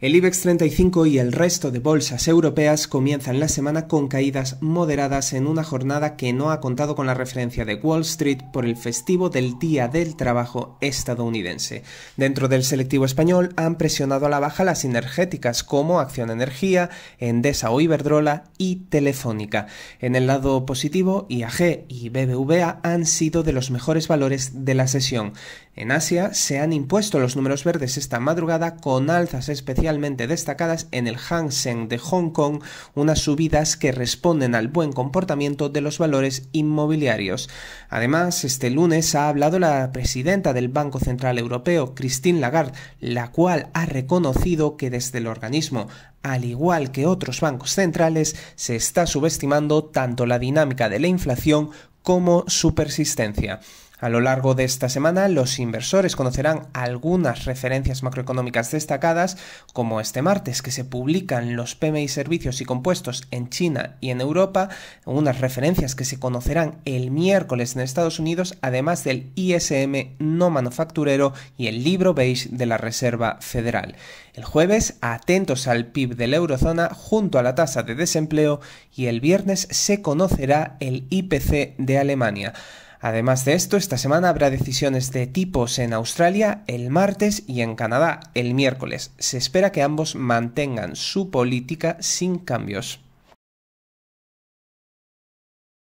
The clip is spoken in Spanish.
El IBEX 35 y el resto de bolsas europeas comienzan la semana con caídas moderadas en una jornada que no ha contado con la referencia de Wall Street por el festivo del Día del Trabajo estadounidense. Dentro del selectivo español han presionado a la baja las energéticas como Acción Energía, Endesa o Iberdrola y Telefónica. En el lado positivo, IAG y BBVA han sido de los mejores valores de la sesión. En Asia se han impuesto los números verdes esta madrugada con alzas especiales destacadas en el Hang Seng de Hong Kong, unas subidas que responden al buen comportamiento de los valores inmobiliarios. Además, este lunes ha hablado la presidenta del Banco Central Europeo, Christine Lagarde, la cual ha reconocido que desde el organismo al igual que otros bancos centrales, se está subestimando tanto la dinámica de la inflación como su persistencia. A lo largo de esta semana, los inversores conocerán algunas referencias macroeconómicas destacadas, como este martes que se publican los PMI servicios y compuestos en China y en Europa, unas referencias que se conocerán el miércoles en Estados Unidos, además del ISM no manufacturero y el libro beige de la Reserva Federal. El jueves, atentos al PIB de la eurozona junto a la tasa de desempleo y el viernes se conocerá el IPC de Alemania. Además de esto, esta semana habrá decisiones de tipos en Australia el martes y en Canadá el miércoles. Se espera que ambos mantengan su política sin cambios.